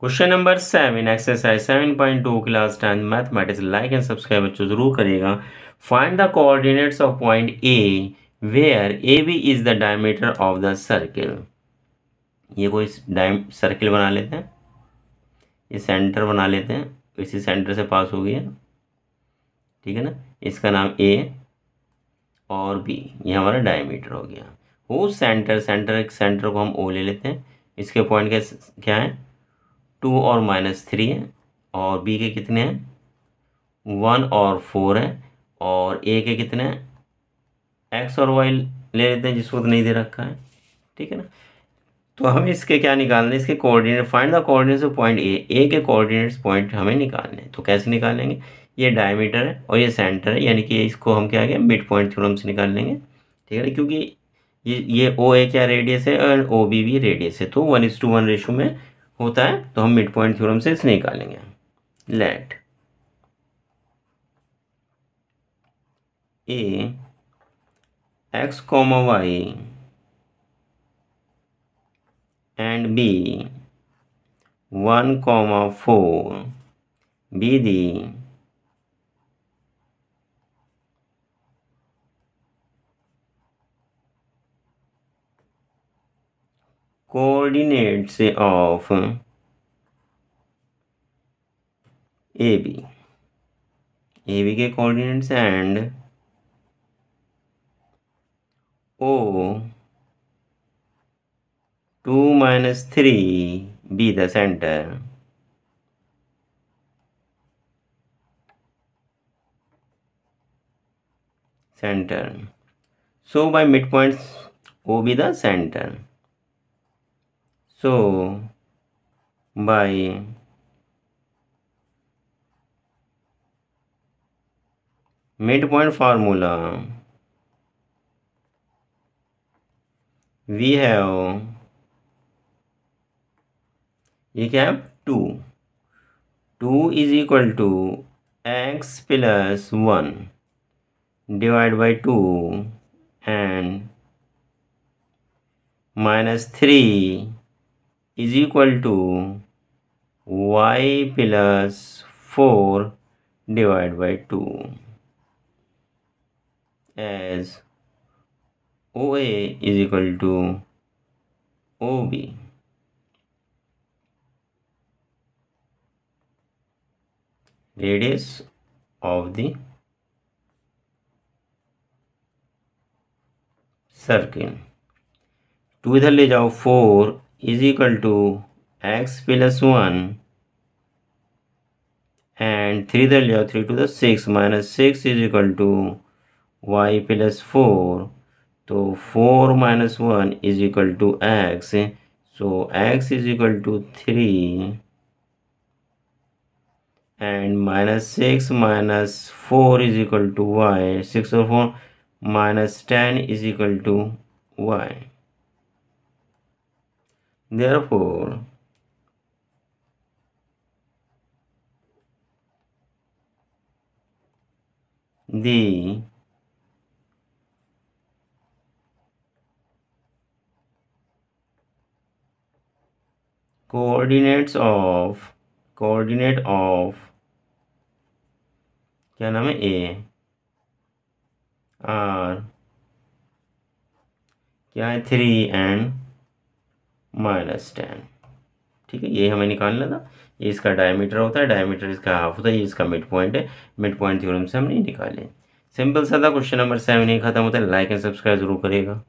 Question number seven exercise seven point two class ten mathematics like and subscribe बच्चों जरूर करिएगा find the coordinates of point A where A B is the diameter of the circle ये कोई डायम circle बना लेते हैं ये centre बना लेते हैं इसी सेंटर से पास हो गया ठीक है ना इसका नाम ए और बी ये हमारा डायमीटर हो गया वो सेंटर सेंटर सेंटर को हम ओ ले लेते हैं इसके पॉइंट क्या क्या है टू और माइनस थ्री है और बी के कितने हैं वन और फोर है और ए के कितने हैं एक्स और वाई ले लेते हैं जिसको तो नहीं दे रखा है ठीक है ना तो हमें इसके क्या निकालने हैं इसके coordinate find the coordinates of point A A के कोऑर्डिनेट्स पॉइंट हमें निकालने हैं तो कैसे निकालेंगे ये डायमीटर है और ये सेंटर है यानी कि इसको हम क्या कहें मिड पॉइंट थ्योरम से निकाल लेंगे ठीक है ना क्योंकि ये ये ओ ए क्या रेडियस है और ओ बी भी रेडियस है तो one is to one ratio में होता है तो हम मिड पॉइंट थ्योरम से इसे निकालेंगे let A X comma Y and B one comma four be the coordinates of A B A B के coordinates and O two minus three be the centre centre so by mid points O be the centre so by midpoint formula we have ये क्या है two two is equal to X plus one divide by two and minus three is equal to y plus 4 divided by 2 as OA is equal to OB. Radius of the circle. To इधर ले जाओ 4 is equal to x plus 1 and 3 the 3 to the 6 minus 6 is equal to y plus 4 so 4 minus 1 is equal to x so x is equal to 3 and minus 6 minus 4 is equal to y 6 or 4 minus 10 is equal to y Therefore, the coordinates of coordinate of क्या नाम है A R क्या है three and minus ten ठीक है ये हमें निकालना था ये इसका डायमीटर होता है डायमीटर इसका हाफ होता है ये इसका मिड पॉइंट है मिड पॉइंट थ्योरम से हमने निकाले सिंपल सा था क्वेश्चन नंबर सेवन ही खत्म होता है लाइक एंड सब्सक्राइब जरूर करेगा